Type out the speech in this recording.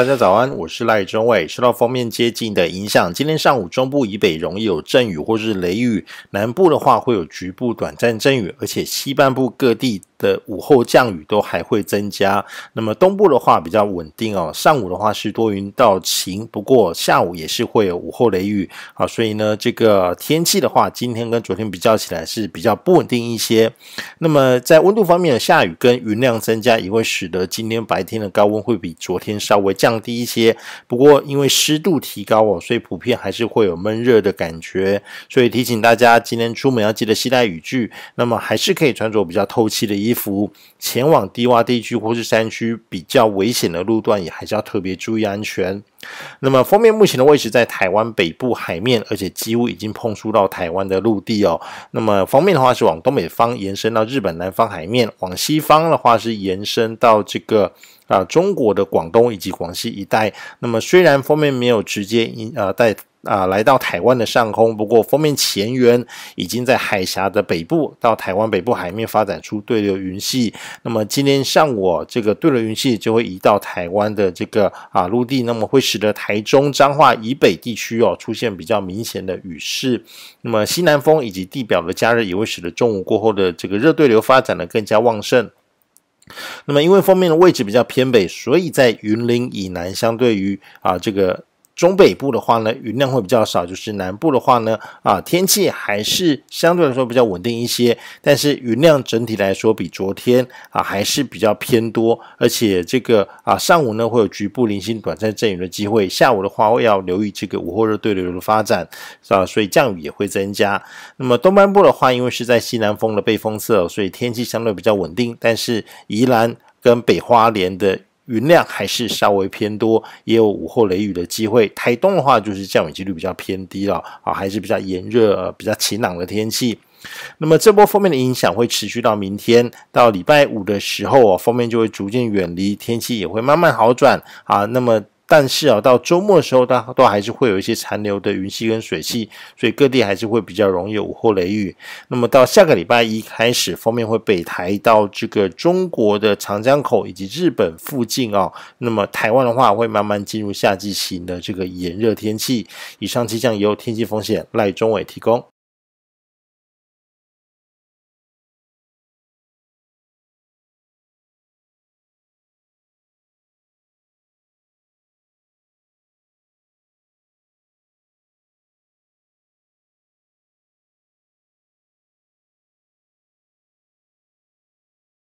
大家早安，我是赖中伟。受到封面接近的影响，今天上午中部以北容易有阵雨或是雷雨，南部的话会有局部短暂阵雨，而且西半部各地。的午后降雨都还会增加，那么东部的话比较稳定哦。上午的话是多云到晴，不过下午也是会有午后雷雨啊，所以呢，这个天气的话，今天跟昨天比较起来是比较不稳定一些。那么在温度方面的下雨跟云量增加也会使得今天白天的高温会比昨天稍微降低一些。不过因为湿度提高哦，所以普遍还是会有闷热的感觉，所以提醒大家今天出门要记得携带雨具。那么还是可以穿着比较透气的衣。服务前往低洼地区或是山区比较危险的路段，也还是要特别注意安全。那么，封面目前的位置在台湾北部海面，而且几乎已经碰触到台湾的陆地哦。那么，封面的话是往东北方延伸到日本南方海面，往西方的话是延伸到这个啊中国的广东以及广西一带。那么，虽然封面没有直接引啊带。啊，来到台湾的上空，不过封面前缘已经在海峡的北部，到台湾北部海面发展出对流云系。那么今天上午这个对流云系就会移到台湾的这个啊陆地，那么会使得台中彰化以北地区哦出现比较明显的雨势。那么西南风以及地表的加热也会使得中午过后的这个热对流发展的更加旺盛。那么因为封面的位置比较偏北，所以在云林以南，相对于啊这个。中北部的话呢，云量会比较少；就是南部的话呢，啊，天气还是相对来说比较稳定一些。但是云量整体来说比昨天啊还是比较偏多，而且这个啊上午呢会有局部零星短暂阵雨的机会。下午的话，会要留意这个午后热对流的发展，啊，所以降雨也会增加。那么东半部的话，因为是在西南风的背风侧，所以天气相对比较稳定。但是宜兰跟北花莲的。云量还是稍微偏多，也有午后雷雨的机会。台东的话，就是降雨几率比较偏低了啊，还是比较炎热、比较晴朗的天气。那么这波锋面的影响会持续到明天，到礼拜五的时候啊，锋面就会逐渐远离，天气也会慢慢好转啊。那么。但是啊，到周末的时候，它都还是会有一些残留的云系跟水汽，所以各地还是会比较容易有午后雷雨。那么到下个礼拜一开始，封面会北抬到这个中国的长江口以及日本附近哦。那么台湾的话，会慢慢进入夏季型的这个炎热天气。以上气象由天气风险赖中伟提供。